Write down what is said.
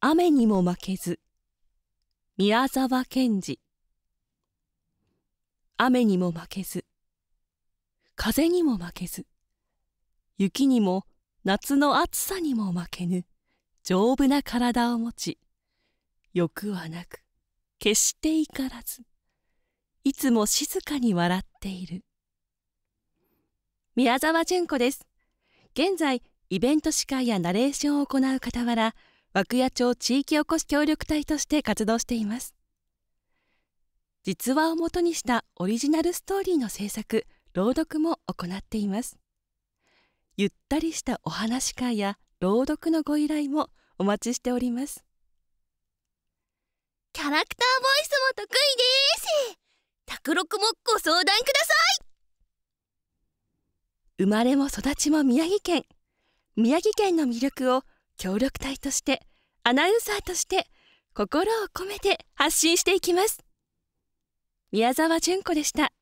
雨にも負けず宮沢賢治雨にも負けず風にも負けず雪にも夏の暑さにも負けぬ丈夫な体を持ち欲はなく決して怒らずいつも静かに笑っている宮沢純子です現在イベント司会やナレーションを行う傍ら涌谷町地域おこし協力隊として活動しています実話をもとにしたオリジナルストーリーの制作朗読も行っていますゆったりしたお話会や朗読のご依頼もお待ちしておりますキャラクターボイスも得意です宅録もご相談ください生まれも育ちも宮城県宮城県の魅力を協力隊としてアナウンサーとして心を込めて発信していきます宮沢純子でした